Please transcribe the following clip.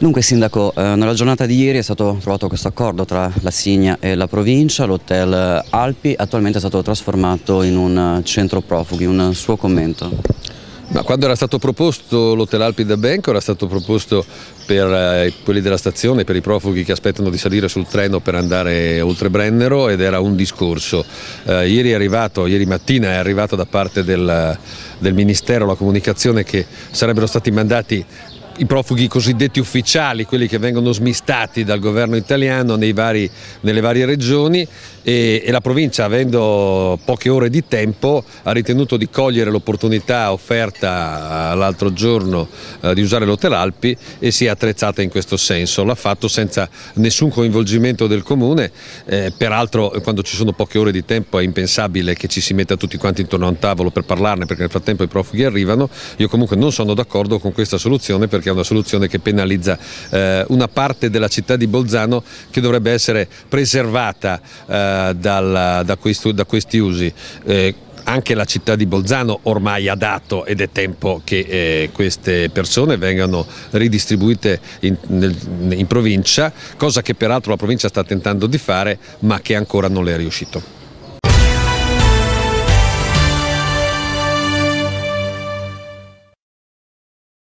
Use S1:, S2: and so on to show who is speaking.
S1: Dunque Sindaco, eh, nella giornata di ieri è stato trovato questo accordo tra la Signa e la provincia, l'hotel eh, Alpi attualmente è stato trasformato in un eh, centro profughi, un suo commento? Ma quando era stato proposto l'hotel Alpi da Benco era stato proposto
S2: per quelli della stazione, per i profughi che aspettano di salire sul treno per andare oltre Brennero ed era un discorso. Eh, ieri, arrivato, ieri, mattina è arrivato da parte del, del Ministero la comunicazione che sarebbero stati mandati i profughi cosiddetti ufficiali, quelli che vengono smistati dal governo italiano vari, nelle varie regioni e, e, la provincia avendo poche ore di tempo ha ritenuto di cogliere l'opportunità offerta l'altro giorno eh, di usare l'Hotel Alpi e si è attrezzata in questo senso, l'ha fatto senza nessun coinvolgimento del comune, eh, peraltro eh, quando ci sono poche ore di tempo è impensabile che ci si metta tutti quanti intorno a un tavolo per parlarne perché nel frattempo i profughi arrivano, io comunque non sono d'accordo con questa soluzione perché perché è una soluzione che penalizza eh, una parte della città di Bolzano che dovrebbe essere preservata eh, dal, da, questo, da, questi usi. Eh, anche la città di Bolzano ormai ha dato ed è tempo che eh, queste persone vengano ridistribuite in, nel, in provincia, cosa che peraltro la provincia sta tentando di fare ma che ancora non le è riuscito.